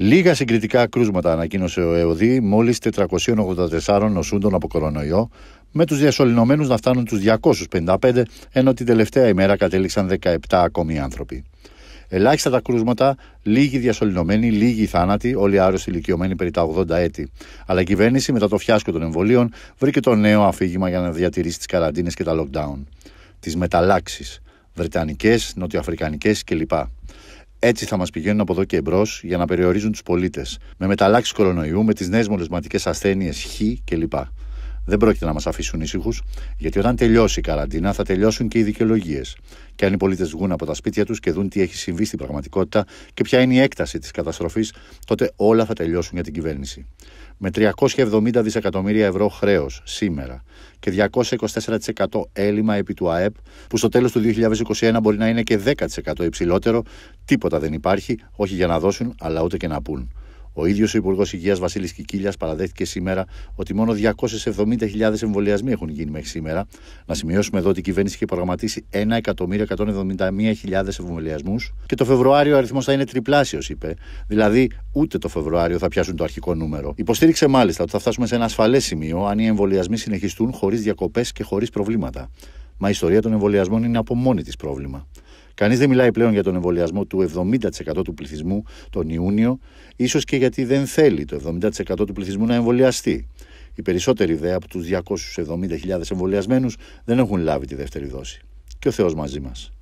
Λίγα συγκριτικά κρούσματα ανακοίνωσε ο ΕΟΔΗ, μόλις 484 νοσούντων από κορονοϊό, με τους διασωλυνωμένου να φτάνουν τους 255, ενώ την τελευταία ημέρα κατέληξαν 17 ακόμη άνθρωποι. Ελάχιστα τα κρούσματα, λίγοι διασωληνωμένοι, λίγοι θάνατοι, όλοι άρρωστοι ηλικιωμένοι περί τα 80 έτη. Αλλά η κυβέρνηση, μετά το φιάσκο των εμβολίων, βρήκε το νέο αφήγημα για να διατηρήσει τις καραντίνες και τα lockdown. Τις μεταλλάξεις. Βρετανικές, νοτιοαφρικανικές κλπ. Έτσι θα μας πηγαίνουν από εδώ και εμπρός για να περιορίζουν τους πολίτες, με μεταλλάξεις κορονοϊού, με τις νέες μολυσματικές ασθένειες χ κλπ δεν πρόκειται να μας αφήσουν ήσυχους, γιατί όταν τελειώσει η καραντίνα θα τελειώσουν και οι δικαιολογίες. Και αν οι πολίτες βγουν από τα σπίτια τους και δουν τι έχει συμβεί στην πραγματικότητα και ποια είναι η έκταση της καταστροφής, τότε όλα θα τελειώσουν για την κυβέρνηση. Με 370 δισεκατομμύρια ευρώ χρέος σήμερα και 224% έλλειμμα επί του ΑΕΠ, που στο τέλος του 2021 μπορεί να είναι και 10% υψηλότερο, τίποτα δεν υπάρχει, όχι για να δώσουν, αλλά ούτε και να πούν. Ο ίδιος ο Υπουργός Υγείας Βασίλης Κικίλιας παραδέχτηκε σήμερα ότι μόνο 270.000 εμβολιασμοί έχουν γίνει μέχρι σήμερα. Να σημειώσουμε εδώ ότι η κυβέρνηση είχε προγραμματίσει 1.171.000 εμβολιασμούς και το Φεβρουάριο ο αριθμός θα είναι τριπλάσιος, είπε. Δηλαδή, ούτε το Φεβρουάριο θα πιάσουν το αρχικό νούμερο. Υποστήριξε μάλιστα ότι θα φτάσουμε σε ένα ασφαλές σημείο αν οι εμβολιασμοί συνεχιστούν χωρίς διακοπές και χωρίς προβλήματα. Μα η ιστορία των εμβολιασμών είναι από μόνη της πρόβλημα. Κανείς δεν μιλάει πλέον για τον εμβολιασμό του 70% του πληθυσμού τον Ιούνιο, ίσως και γιατί δεν θέλει το 70% του πληθυσμού να εμβολιαστεί. Οι περισσότεροι δε από τους 270.000 εμβολιασμένους δεν έχουν λάβει τη δεύτερη δόση. Και ο Θεός μαζί μας.